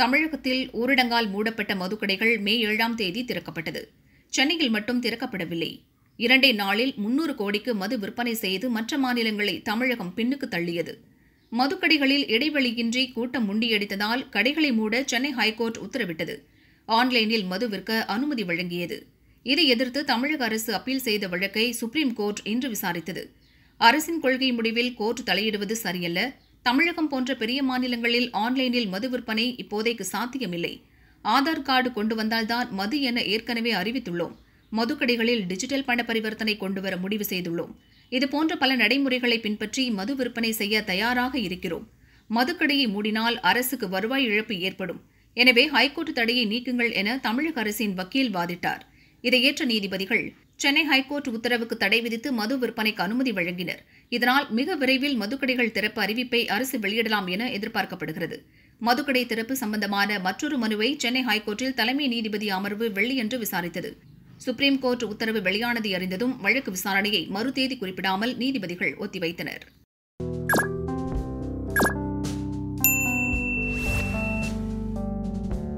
தமிழகத்தில் ஊரடங்கால் மூடப்பட்ட மதுக்கடைகள் மே ஏழாம் தேதி திறக்கப்பட்டது சென்னையில் மட்டும் திறக்கப்படவில்லை இரண்டே நாளில் முன்னூறு கோடிக்கு மது விற்பனை செய்து மற்ற மாநிலங்களை தமிழகம் பின்னுக்கு தள்ளியது மதுக்கடைகளில் இடைவெளியின்றி கூட்டம் முண்டியடித்ததால் கடைகளை மூட சென்னை ஹைகோர்ட் உத்தரவிட்டது ஆன்லைனில் மது விற்க அனுமதி வழங்கியது இதை எதிர்த்து தமிழக அரசு அப்பீல் செய்த வழக்கை சுப்ரீம் கோர்ட் இன்று விசாரித்தது அரசின் கொள்கை முடிவில் கோர்ட் தலையிடுவது சரியல்ல தமிழகம் போன்ற பெரிய மாநிலங்களில் ஆன்லைனில் மது விற்பனை இப்போதைக்கு சாத்தியமில்லை ஆதார் கார்டு கொண்டு வந்தால்தான் மது என ஏற்கனவே அறிவித்துள்ளோம் மதுக்கடைகளில் டிஜிட்டல் பண பரிவர்த்தனை கொண்டுவர முடிவு செய்துள்ளோம் இதுபோன்ற பல நடைமுறைகளை பின்பற்றி மது விற்பனை செய்ய தயாராக இருக்கிறோம் மதுக்கடையை மூடினால் அரசுக்கு வருவாய் இழப்பு ஏற்படும் எனவே ஹைகோர்ட் தடையை நீக்குங்கள் என தமிழக அரசின் வக்கீல் வாதிட்டார் இதை ஏற்ற நீதிபதிகள் சென்னை ஹைகோர்ட் உத்தரவுக்கு தடை விதித்து மது விற்பனைக்கு அனுமதி வழங்கினர் இதனால் மிக விரைவில் மதுக்கடைகள் திறப்பு அறிவிப்பை அரசு வெளியிடலாம் என எதிர்பார்க்கப்படுகிறது மதுக்கடை திறப்பு சம்பந்தமான மற்றொரு மனுவை சென்னை ஹைகோர்ட்டில் தலைமை நீதிபதி அமர்வு வெள்ளியன்று விசாரித்தது சுப்ரீம் கோர்ட் உத்தரவு வெளியானதை அறிந்ததும் வழக்கு விசாரணையை மறுதேதி குறிப்பிடாமல் நீதிபதிகள் ஒத்திவைத்தனர்